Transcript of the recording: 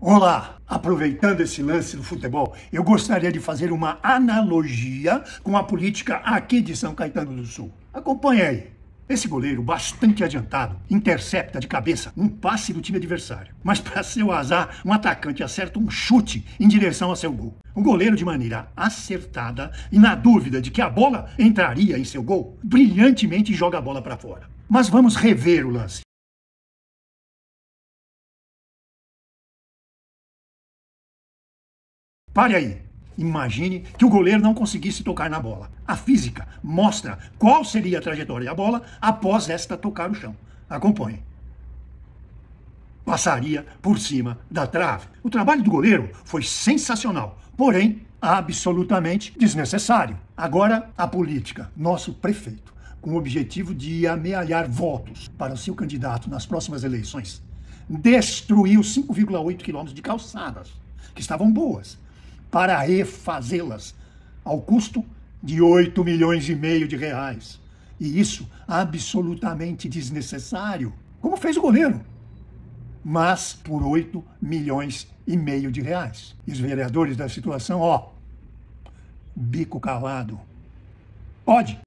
Olá! Aproveitando esse lance do futebol, eu gostaria de fazer uma analogia com a política aqui de São Caetano do Sul. Acompanhe aí. Esse goleiro, bastante adiantado, intercepta de cabeça um passe do time adversário. Mas, para seu azar, um atacante acerta um chute em direção a seu gol. O goleiro, de maneira acertada e na dúvida de que a bola entraria em seu gol, brilhantemente joga a bola para fora. Mas vamos rever o lance. Pare aí. Imagine que o goleiro não conseguisse tocar na bola. A física mostra qual seria a trajetória da bola após esta tocar o chão. Acompanhe. Passaria por cima da trave. O trabalho do goleiro foi sensacional, porém absolutamente desnecessário. Agora, a política. Nosso prefeito, com o objetivo de amealhar votos para o seu candidato nas próximas eleições, destruiu 5,8 quilômetros de calçadas, que estavam boas, para refazê-las, ao custo de 8 milhões e meio de reais. E isso absolutamente desnecessário, como fez o governo, mas por 8 milhões e meio de reais. E os vereadores da situação, ó, bico calado. Pode!